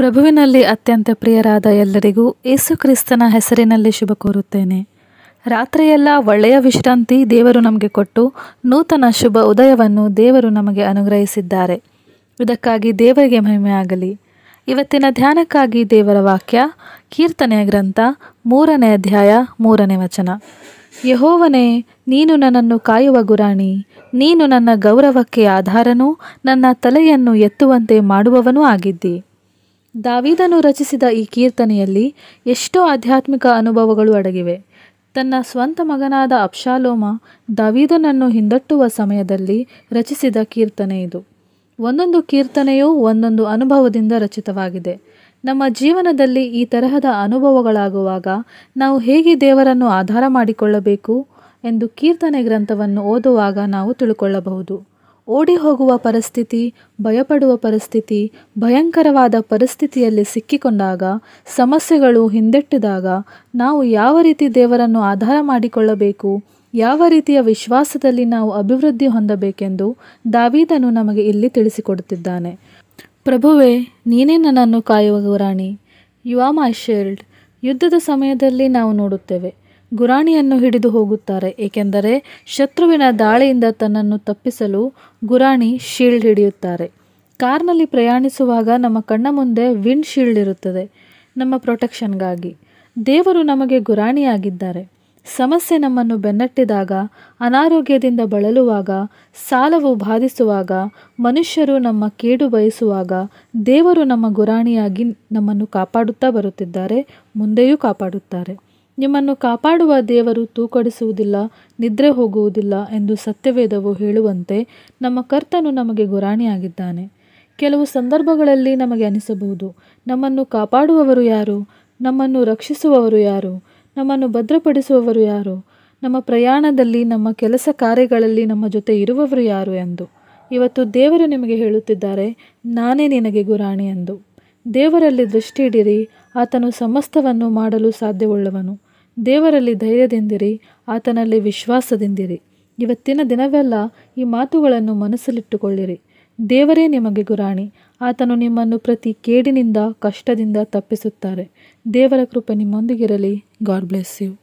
ಪ್ರಭುವಿನಲ್ಲಿ ಅತ್ಯಂತ ಪ್ರಿಯರಾದ ಎಲ್ಲರಿಗೂ ಯೇಸು ಕ್ರಿಸ್ತನ ಹೆಸರಿನಲ್ಲಿ ಶುಭ ಕೋರುತ್ತೇನೆ ರಾತ್ರಿಯೆಲ್ಲ ಒಳ್ಳೆಯ ವಿಶ್ರಾಂತಿ ದೇವರು ನಮಗೆ ಕೊಟ್ಟು ನೂತನ ಶುಭ ಉದಯವನ್ನು ದೇವರು ನಮಗೆ ಅನುಗ್ರಹಿಸಿದ್ದಾರೆ ಇದಕ್ಕಾಗಿ ದೇವರಿಗೆ ಮಹಿಮೆಯಾಗಲಿ ಇವತ್ತಿನ ಧ್ಯಾನಕ್ಕಾಗಿ ದೇವರ ವಾಕ್ಯ ಕೀರ್ತನೆಯ ಗ್ರಂಥ ಮೂರನೇ ಅಧ್ಯಾಯ ಮೂರನೇ ವಚನ ಯಹೋವನೇ ನೀನು ನನ್ನನ್ನು ಕಾಯುವ ಗುರಾಣಿ ನೀನು ನನ್ನ ಗೌರವಕ್ಕೆ ಆಧಾರನೂ ನನ್ನ ತಲೆಯನ್ನು ಎತ್ತುವಂತೆ ಮಾಡುವವನೂ ಆಗಿದ್ದಿ ದಾವಿದನು ರಚಿಸಿದ ಈ ಕೀರ್ತನೆಯಲ್ಲಿ ಎಷ್ಟೋ ಆಧ್ಯಾತ್ಮಿಕ ಅನುಭವಗಳು ಅಡಗಿವೆ ತನ್ನ ಸ್ವಂತ ಮಗನಾದ ಅಪ್ಶಾಲೋಮ ದಾವಿದನನ್ನು ಹಿಂದಟ್ಟುವ ಸಮಯದಲ್ಲಿ ರಚಿಸಿದ ಕೀರ್ತನೆ ಇದು ಒಂದೊಂದು ಕೀರ್ತನೆಯೂ ಒಂದೊಂದು ಅನುಭವದಿಂದ ರಚಿತವಾಗಿದೆ ನಮ್ಮ ಜೀವನದಲ್ಲಿ ಈ ತರಹದ ಅನುಭವಗಳಾಗುವಾಗ ನಾವು ಹೇಗೆ ದೇವರನ್ನು ಆಧಾರ ಮಾಡಿಕೊಳ್ಳಬೇಕು ಎಂದು ಕೀರ್ತನೆ ಗ್ರಂಥವನ್ನು ಓದುವಾಗ ನಾವು ತಿಳ್ಕೊಳ್ಳಬಹುದು ಓಡಿ ಹೋಗುವ ಪರಿಸ್ಥಿತಿ ಭಯಪಡುವ ಪರಿಸ್ಥಿತಿ ಭಯಂಕರವಾದ ಪರಿಸ್ಥಿತಿಯಲ್ಲಿ ಸಿಕ್ಕಿಕೊಂಡಾಗ ಸಮಸ್ಯೆಗಳು ಹಿಂದೆಟ್ಟಿದಾಗ ನಾವು ಯಾವ ರೀತಿ ದೇವರನ್ನು ಆಧಾರ ಮಾಡಿಕೊಳ್ಳಬೇಕು ಯಾವ ರೀತಿಯ ವಿಶ್ವಾಸದಲ್ಲಿ ನಾವು ಅಭಿವೃದ್ಧಿ ಹೊಂದಬೇಕೆಂದು ದಾವೀದನು ನಮಗೆ ಇಲ್ಲಿ ತಿಳಿಸಿಕೊಡುತ್ತಿದ್ದಾನೆ ಪ್ರಭುವೆ ನೀನೇ ನನ್ನನ್ನು ಕಾಯುವ ಗುರಾಣಿ ಯು ಆ ಯುದ್ಧದ ಸಮಯದಲ್ಲಿ ನಾವು ನೋಡುತ್ತೇವೆ ಗುರಾಣಿಯನ್ನು ಹಿಡಿದು ಹೋಗುತ್ತಾರೆ ಏಕೆಂದರೆ ಶತ್ರುವಿನ ದಾಳಿಯಿಂದ ತನ್ನನ್ನು ತಪ್ಪಿಸಲು ಗುರಾಣಿ ಶೀಲ್ಡ್ ಹಿಡಿಯುತ್ತಾರೆ ಕಾರ್ನಲ್ಲಿ ಪ್ರಯಾಣಿಸುವಾಗ ನಮ್ಮ ಕಣ್ಣ ಮುಂದೆ ವಿಂಡ್ ಶೀಲ್ಡ್ ಇರುತ್ತದೆ ನಮ್ಮ ಪ್ರೊಟೆಕ್ಷನ್ಗಾಗಿ ದೇವರು ನಮಗೆ ಗುರಾಣಿಯಾಗಿದ್ದಾರೆ ಸಮಸ್ಯೆ ನಮ್ಮನ್ನು ಬೆನ್ನಟ್ಟಿದಾಗ ಅನಾರೋಗ್ಯದಿಂದ ಬಳಲುವಾಗ ಸಾಲವು ಬಾಧಿಸುವಾಗ ಮನುಷ್ಯರು ನಮ್ಮ ಕೇಡು ಬಯಸುವಾಗ ದೇವರು ನಮ್ಮ ಗುರಾಣಿಯಾಗಿ ನಮ್ಮನ್ನು ಕಾಪಾಡುತ್ತಾ ಬರುತ್ತಿದ್ದಾರೆ ಮುಂದೆಯೂ ಕಾಪಾಡುತ್ತಾರೆ ನಿಮ್ಮನ್ನು ಕಾಪಾಡುವ ದೇವರು ತೂಕಡಿಸುವುದಿಲ್ಲ ನಿದ್ರೆ ಹೋಗುವುದಿಲ್ಲ ಎಂದು ಸತ್ಯವೇದವು ಹೇಳುವಂತೆ ನಮ್ಮ ಕರ್ತನು ನಮಗೆ ಗುರಾಣಿಯಾಗಿದ್ದಾನೆ ಕೆಲವು ಸಂದರ್ಭಗಳಲ್ಲಿ ನಮಗೆ ಅನಿಸಬಹುದು ನಮ್ಮನ್ನು ಕಾಪಾಡುವವರು ಯಾರು ನಮ್ಮನ್ನು ರಕ್ಷಿಸುವವರು ಯಾರು ನಮ್ಮನ್ನು ಭದ್ರಪಡಿಸುವವರು ಯಾರು ನಮ್ಮ ಪ್ರಯಾಣದಲ್ಲಿ ನಮ್ಮ ಕೆಲಸ ಕಾರ್ಯಗಳಲ್ಲಿ ನಮ್ಮ ಜೊತೆ ಇರುವವರು ಯಾರು ಎಂದು ಇವತ್ತು ದೇವರು ನಿಮಗೆ ಹೇಳುತ್ತಿದ್ದಾರೆ ನಾನೇ ನಿನಗೆ ಗುರಾಣಿ ಎಂದು ದೇವರಲ್ಲಿ ದೃಷ್ಟಿ ಇಡಿರಿ ಆತನು ಸಮಸ್ತವನ್ನು ಮಾಡಲು ಸಾಧ್ಯವುಳ್ಳವನು ದೇವರಲ್ಲಿ ಧೈರ್ಯದಿಂದಿರಿ ಆತನಲ್ಲಿ ವಿಶ್ವಾಸದಿಂದಿರಿ ಇವತ್ತಿನ ದಿನವೆಲ್ಲ ಈ ಮಾತುಗಳನ್ನು ಮನಸ್ಸಲ್ಲಿಟ್ಟುಕೊಳ್ಳಿರಿ ದೇವರೇ ನಿಮಗೆ ಗುರಾಣಿ ಆತನು ನಿಮ್ಮನ್ನು ಪ್ರತಿ ಕೇಡಿನಿಂದ ಕಷ್ಟದಿಂದ ತಪ್ಪಿಸುತ್ತಾರೆ ದೇವರ ಕೃಪೆ ನಿಮ್ಮೊಂದಿಗಿರಲಿ ಗಾಡ್ ಬ್ಲೆಸ್ ಯು